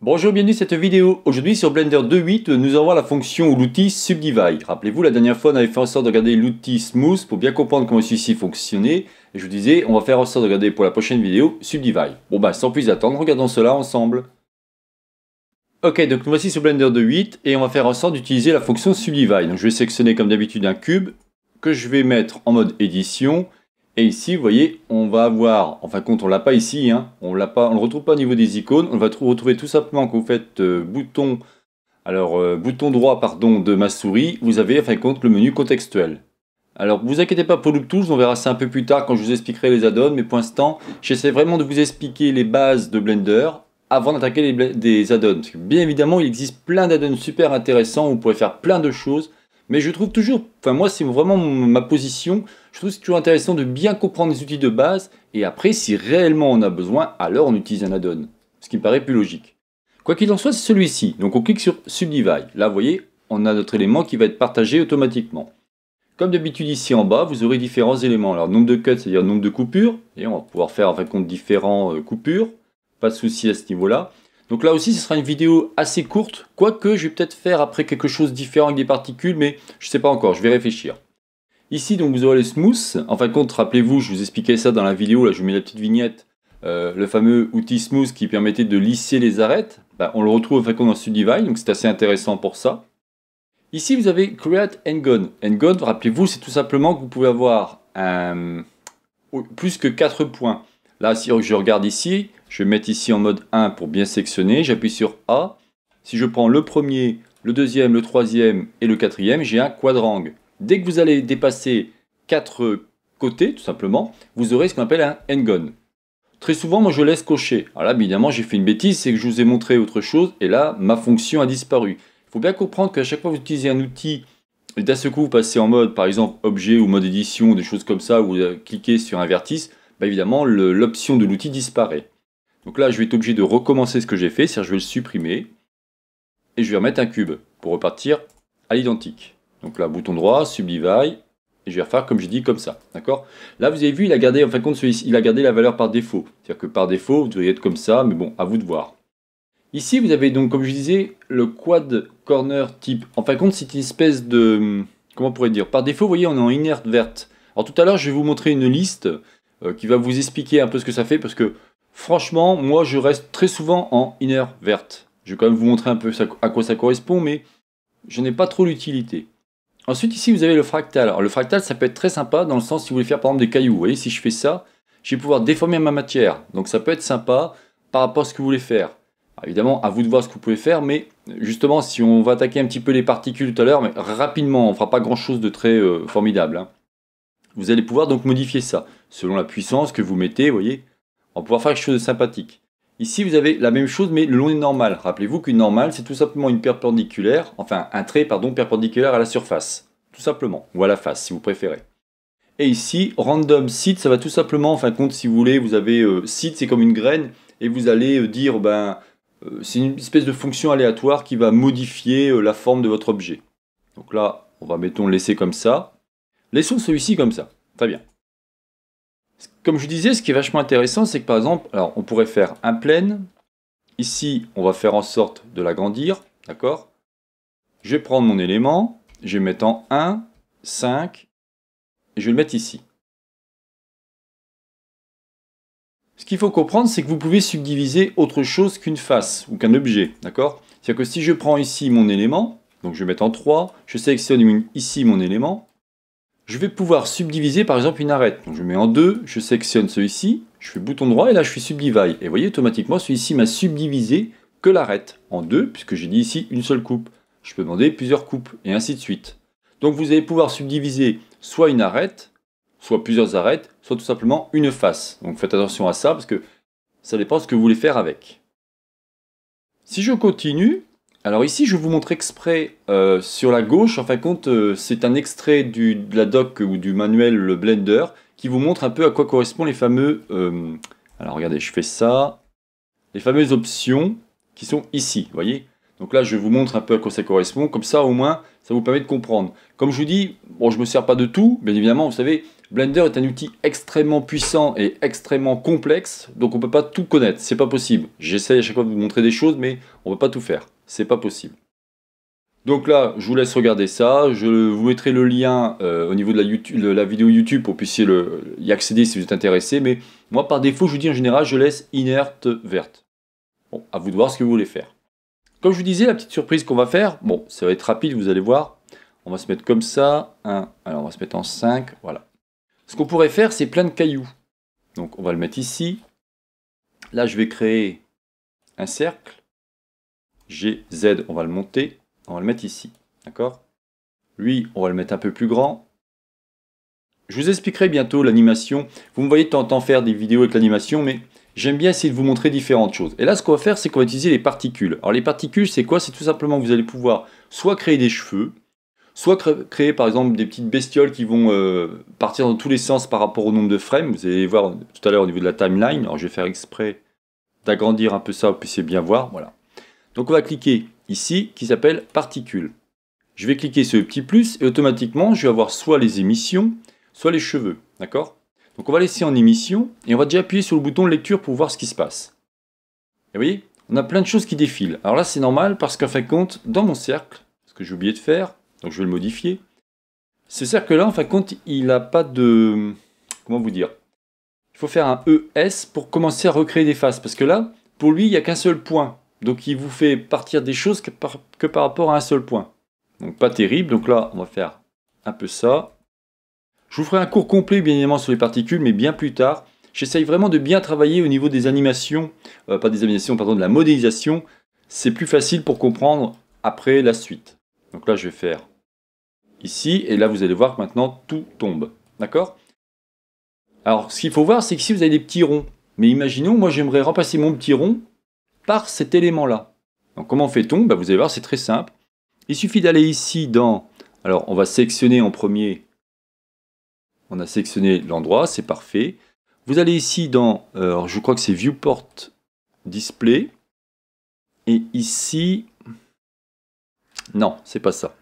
Bonjour, bienvenue dans cette vidéo. Aujourd'hui sur Blender 2.8, nous allons la fonction ou l'outil Subdivide. Rappelez-vous, la dernière fois, on avait fait en sorte de regarder l'outil Smooth pour bien comprendre comment celui-ci fonctionnait. Et je vous disais, on va faire en sorte de regarder pour la prochaine vidéo Subdivide. Bon bah, sans plus attendre, regardons cela ensemble. Ok, donc nous voici sur Blender 2.8 et on va faire en sorte d'utiliser la fonction Subdivide. Donc je vais sélectionner comme d'habitude un cube que je vais mettre en mode édition et ici, vous voyez, on va avoir, en fin de compte, on l'a pas ici, hein, on l'a on le retrouve pas au niveau des icônes, on va retrouver tout simplement quand vous faites euh, bouton, alors euh, bouton droit, pardon, de ma souris, vous avez en fin compte le menu contextuel. Alors, vous inquiétez pas pour Loop Tools, on verra ça un peu plus tard quand je vous expliquerai les add-ons, mais pour l'instant, j'essaie vraiment de vous expliquer les bases de Blender avant d'attaquer les des add-ons. Bien évidemment, il existe plein d'add-ons super intéressants, vous pourrez faire plein de choses, mais je trouve toujours, enfin moi c'est vraiment ma position, je trouve c'est toujours intéressant de bien comprendre les outils de base et après si réellement on a besoin, alors on utilise un add-on, ce qui me paraît plus logique. Quoi qu'il en soit, c'est celui-ci, donc on clique sur Subdivide. Là vous voyez, on a notre élément qui va être partagé automatiquement. Comme d'habitude ici en bas, vous aurez différents éléments. Alors nombre de cuts, c'est-à-dire nombre de coupures, et on va pouvoir faire en compte différents euh, coupures, pas de souci à ce niveau-là. Donc là aussi, ce sera une vidéo assez courte, quoique je vais peut-être faire après quelque chose différent avec des particules, mais je ne sais pas encore, je vais réfléchir. Ici, donc vous aurez le smooth. En fin de compte, rappelez-vous, je vous expliquais ça dans la vidéo, là je vous mets la petite vignette, euh, le fameux outil smooth qui permettait de lisser les arêtes. Bah, on le retrouve en fin de compte dans donc c'est assez intéressant pour ça. Ici, vous avez Create and Gone. And Gone, rappelez-vous, c'est tout simplement que vous pouvez avoir plus que 4 points. Là, si je regarde ici, je vais mettre ici en mode 1 pour bien sectionner. J'appuie sur A. Si je prends le premier, le deuxième, le troisième et le quatrième, j'ai un quadrangle. Dès que vous allez dépasser quatre côtés, tout simplement, vous aurez ce qu'on appelle un n-gon. Très souvent, moi, je laisse cocher. Alors là, évidemment, j'ai fait une bêtise, c'est que je vous ai montré autre chose, et là, ma fonction a disparu. Il faut bien comprendre qu'à chaque fois que vous utilisez un outil, et d'un seul coup, vous passez en mode, par exemple, objet ou mode édition, des choses comme ça, ou vous cliquez sur un vertice, bah, évidemment, l'option de l'outil disparaît. Donc là, je vais être obligé de recommencer ce que j'ai fait, c'est-à-dire je vais le supprimer, et je vais remettre un cube pour repartir à l'identique. Donc là, bouton droit, subdivide, et je vais refaire comme j'ai dit, comme ça. D'accord Là, vous avez vu, il a gardé, en fin de compte, il a gardé la valeur par défaut. C'est-à-dire que par défaut, vous devriez être comme ça, mais bon, à vous de voir. Ici, vous avez donc, comme je disais, le quad corner type. En fin de compte, c'est une espèce de... Comment on pourrait dire Par défaut, vous voyez, on est en inerte verte. Alors tout à l'heure, je vais vous montrer une liste euh, qui va vous expliquer un peu ce que ça fait, parce que Franchement, moi je reste très souvent en inner verte. Je vais quand même vous montrer un peu à quoi ça correspond, mais je n'ai pas trop l'utilité. Ensuite ici vous avez le fractal. Alors le fractal ça peut être très sympa dans le sens si vous voulez faire par exemple des cailloux. Vous voyez si je fais ça, je vais pouvoir déformer ma matière. Donc ça peut être sympa par rapport à ce que vous voulez faire. évidemment à vous de voir ce que vous pouvez faire, mais justement si on va attaquer un petit peu les particules tout à l'heure, mais rapidement on ne fera pas grand chose de très euh, formidable. Hein. Vous allez pouvoir donc modifier ça selon la puissance que vous mettez, vous voyez. On va pouvoir faire quelque chose de sympathique. Ici, vous avez la même chose, mais le long est normal. Rappelez-vous qu'une normale, c'est tout simplement une perpendiculaire, enfin un trait, pardon, perpendiculaire à la surface. Tout simplement, ou à la face, si vous préférez. Et ici, random site ça va tout simplement, en fin de compte, si vous voulez, vous avez site euh, seed, c'est comme une graine, et vous allez euh, dire, ben, euh, c'est une espèce de fonction aléatoire qui va modifier la forme de votre objet. Donc là, on va, mettons, laisser comme ça. Laissons celui-ci comme ça. Très bien. Comme je disais, ce qui est vachement intéressant, c'est que par exemple, alors on pourrait faire un plein. Ici, on va faire en sorte de l'agrandir, d'accord Je vais prendre mon élément, je vais mettre en 1, 5, et je vais le mettre ici. Ce qu'il faut comprendre, c'est que vous pouvez subdiviser autre chose qu'une face ou qu'un objet, d'accord C'est-à-dire que si je prends ici mon élément, donc je vais mettre en 3, je sélectionne ici mon élément, je vais pouvoir subdiviser par exemple une arête. Donc je mets en deux, je sélectionne celui-ci, je fais bouton droit et là je suis subdivide. Et vous voyez automatiquement celui-ci m'a subdivisé que l'arête en deux puisque j'ai dit ici une seule coupe. Je peux demander plusieurs coupes et ainsi de suite. Donc vous allez pouvoir subdiviser soit une arête, soit plusieurs arêtes, soit tout simplement une face. Donc faites attention à ça parce que ça dépend ce que vous voulez faire avec. Si je continue, alors ici, je vous montre exprès euh, sur la gauche, en fin de compte, euh, c'est un extrait du, de la doc ou du manuel Blender qui vous montre un peu à quoi correspondent les fameux... Euh, alors regardez, je fais ça. Les fameuses options qui sont ici, vous voyez donc là, je vous montre un peu à quoi ça correspond. Comme ça, au moins, ça vous permet de comprendre. Comme je vous dis, bon, je ne me sers pas de tout. Bien évidemment, vous savez, Blender est un outil extrêmement puissant et extrêmement complexe. Donc on ne peut pas tout connaître. C'est pas possible. J'essaye à chaque fois de vous montrer des choses, mais on ne peut pas tout faire c'est pas possible. Donc là, je vous laisse regarder ça. Je vous mettrai le lien euh, au niveau de la, la, vidéo YouTube pour que vous puissiez le, y accéder si vous êtes intéressé. Mais moi, par défaut, je vous dis en général, je laisse inerte verte. Bon, à vous de voir ce que vous voulez faire. Comme je vous disais, la petite surprise qu'on va faire, bon, ça va être rapide, vous allez voir. On va se mettre comme ça. alors, on va se mettre en 5. Voilà. Ce qu'on pourrait faire, c'est plein de cailloux. Donc, on va le mettre ici. Là, je vais créer un cercle. GZ, on va le monter, on va le mettre ici, d'accord Lui, on va le mettre un peu plus grand. Je vous expliquerai bientôt l'animation. Vous me voyez de temps en temps faire des vidéos avec l'animation, mais j'aime bien essayer de vous montrer différentes choses. Et là, ce qu'on va faire, c'est qu'on va utiliser les particules. Alors les particules, c'est quoi C'est tout simplement que vous allez pouvoir soit créer des cheveux, soit créer par exemple des petites bestioles qui vont euh, partir dans tous les sens par rapport au nombre de frames. Vous allez voir tout à l'heure au niveau de la timeline. Alors je vais faire exprès d'agrandir un peu ça, vous puissiez bien voir. Voilà. Donc on va cliquer ici qui s'appelle particules. Je vais cliquer sur le petit plus et automatiquement je vais avoir soit les émissions, soit les cheveux. D'accord Donc on va laisser en émission et on va déjà appuyer sur le bouton lecture pour voir ce qui se passe. Et vous voyez, on a plein de choses qui défilent. Alors là c'est normal parce qu'en fin de compte, dans mon cercle, ce que j'ai oublié de faire, donc je vais le modifier, ce cercle-là, en fin de compte, il n'a pas de... Comment vous dire Il faut faire un ES pour commencer à recréer des faces. Parce que là, pour lui, il n'y a qu'un seul point. Donc il vous fait partir des choses que par, rapport à un seul point. Donc pas terrible. Donc là, on va faire un peu ça. Je vous ferai un cours complet, bien évidemment, sur les particules, mais bien plus tard. J'essaye vraiment de bien travailler au niveau des animations, euh, pas des animations, pardon, de la modélisation. C'est plus facile pour comprendre après la suite. Donc là, je vais faire ici, et là, vous allez voir que maintenant, tout tombe. D'accord Alors, ce qu'il faut voir, c'est que si vous avez des petits ronds, mais imaginons, moi, j'aimerais remplacer mon petit rond par cet élément-là. Donc comment fait-on ben, Vous allez voir, c'est très simple. Il suffit d'aller ici dans... Alors on va sélectionner en premier. On a sélectionné l'endroit, c'est parfait. Vous allez ici dans, euh, je crois que c'est Viewport Display. Et ici... Non, c'est pas ça.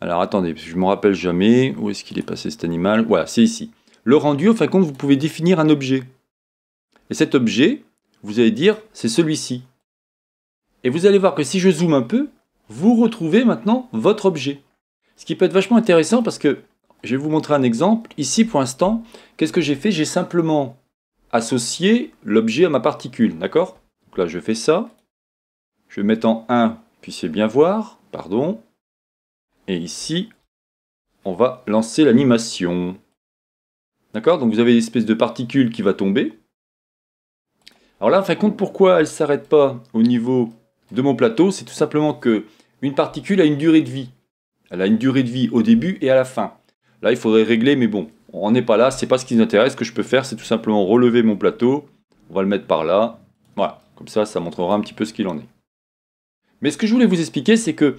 Alors attendez, je ne me rappelle jamais où est-ce qu'il est passé cet animal. Voilà, c'est ici. Le rendu, au fin compte, vous pouvez définir un objet. Et cet objet, vous allez dire c'est celui-ci. Et vous allez voir que si je zoome un peu, vous retrouvez maintenant votre objet. Ce qui peut être vachement intéressant parce que je vais vous montrer un exemple. Ici, pour l'instant, qu'est-ce que j'ai fait J'ai simplement associé l'objet à ma particule, d'accord Donc là, je fais ça. Je vais mettre en 1, puissiez bien voir, pardon. Et ici, on va lancer l'animation. D'accord Donc vous avez une espèce de particule qui va tomber. Alors là, en fin de compte, pourquoi elle ne s'arrête pas au niveau de mon plateau C'est tout simplement que une particule a une durée de vie. Elle a une durée de vie au début et à la fin. Là, il faudrait régler, mais bon, on n'est pas là, c'est pas ce qui nous intéresse. Ce que je peux faire, c'est tout simplement relever mon plateau. On va le mettre par là. Voilà, comme ça, ça montrera un petit peu ce qu'il en est. Mais ce que je voulais vous expliquer, c'est que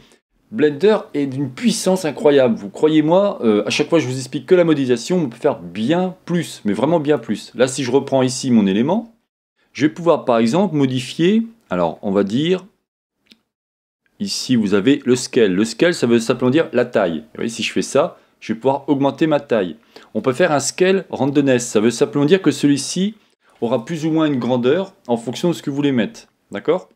Blender est d'une puissance incroyable. Vous croyez-moi, euh, à chaque fois je vous explique que la modélisation, on peut faire bien plus, mais vraiment bien plus. Là, si je reprends ici mon élément, je vais pouvoir par exemple modifier, alors on va dire, ici vous avez le scale. Le scale ça veut simplement dire la taille. Vous voyez, si je fais ça, je vais pouvoir augmenter ma taille. On peut faire un scale randomness, ça veut simplement dire que celui-ci aura plus ou moins une grandeur en fonction de ce que vous voulez mettre. D'accord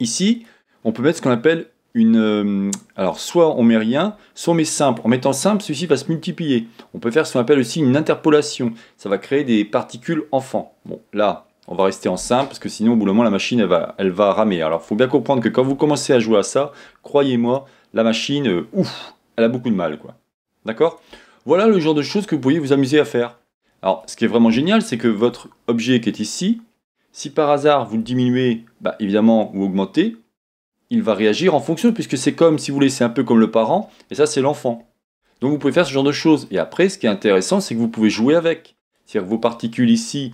Ici, on peut mettre ce qu'on appelle une... Euh, alors, soit on met rien, soit on met simple. En mettant simple, celui-ci va se multiplier. On peut faire ce qu'on appelle aussi une interpolation. Ça va créer des particules enfants. Bon, là, on va rester en simple parce que sinon au bout d'un moment la machine elle va, elle va ramer. Alors il faut bien comprendre que quand vous commencez à jouer à ça, croyez-moi, la machine, euh, ouf, elle a beaucoup de mal quoi. D'accord Voilà le genre de choses que vous pourriez vous amuser à faire. Alors ce qui est vraiment génial, c'est que votre objet qui est ici, si par hasard vous le diminuez, bah, évidemment, ou augmentez, il va réagir en fonction puisque c'est comme, si vous voulez, c'est un peu comme le parent et ça c'est l'enfant. Donc vous pouvez faire ce genre de choses. Et après, ce qui est intéressant, c'est que vous pouvez jouer avec. C'est-à-dire que vos particules ici,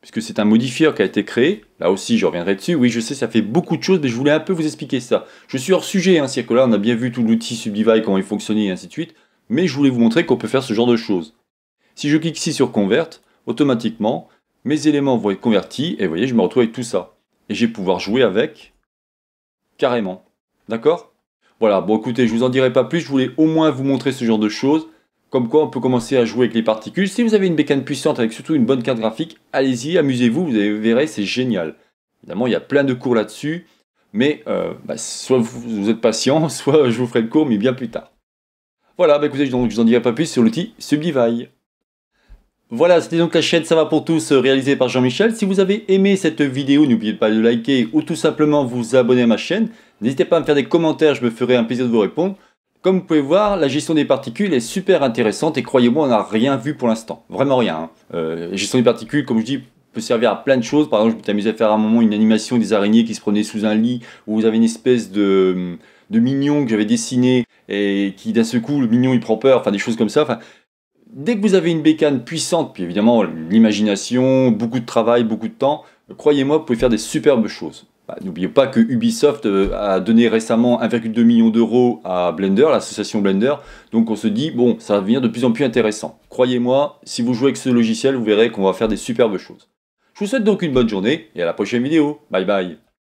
puisque c'est un modifier qui a été créé. Là aussi, je reviendrai dessus. Oui, je sais, ça fait beaucoup de choses, mais je voulais un peu vous expliquer ça. Je suis hors sujet, hein, c'est-à-dire que là, on a bien vu tout l'outil Subdivide, comment il fonctionnait, et ainsi de suite. Mais je voulais vous montrer qu'on peut faire ce genre de choses. Si je clique ici sur Convert, automatiquement, mes éléments vont être convertis, et vous voyez, je me retrouve avec tout ça. Et je vais pouvoir jouer avec, carrément. D'accord Voilà, bon écoutez, je ne vous en dirai pas plus, je voulais au moins vous montrer ce genre de choses. Comme quoi, on peut commencer à jouer avec les particules. Si vous avez une bécane puissante avec surtout une bonne carte graphique, allez-y, amusez-vous, vous verrez, c'est génial. Évidemment, il y a plein de cours là-dessus, mais euh, bah, soit vous, êtes patient, soit je vous ferai le cours, mais bien plus tard. Voilà, bah, écoutez, donc, je n'en dirai pas plus sur l'outil Subdivide. Voilà, c'était donc la chaîne Ça va pour tous euh, réalisée par Jean-Michel. Si vous avez aimé cette vidéo, n'oubliez pas de liker ou tout simplement vous abonner à ma chaîne. N'hésitez pas à me faire des commentaires, je me ferai un plaisir de vous répondre. Comme vous pouvez voir, la gestion des particules est super intéressante et croyez-moi, on n'a rien vu pour l'instant. Vraiment rien. Hein. Euh, la gestion des particules, comme je dis, peut servir à plein de choses. Par exemple, je suis amusé à faire à un moment une animation des araignées qui se prenaient sous un lit où vous avez une espèce de, mignon que j'avais dessiné et qui d'un seul coup, le mignon il prend peur, enfin des choses comme ça. Enfin, dès que vous avez une bécane puissante, puis évidemment l'imagination, beaucoup de travail, beaucoup de temps, croyez-moi, vous pouvez faire des superbes choses. Bah, N'oubliez pas que Ubisoft euh, a donné récemment 1,2 million d'euros à Blender, l'association Blender. Donc on se dit, bon, ça va devenir de plus en plus intéressant. Croyez-moi, si vous jouez avec ce logiciel, vous verrez qu'on va faire des superbes choses. Je vous souhaite donc une bonne journée et à la prochaine vidéo. Bye bye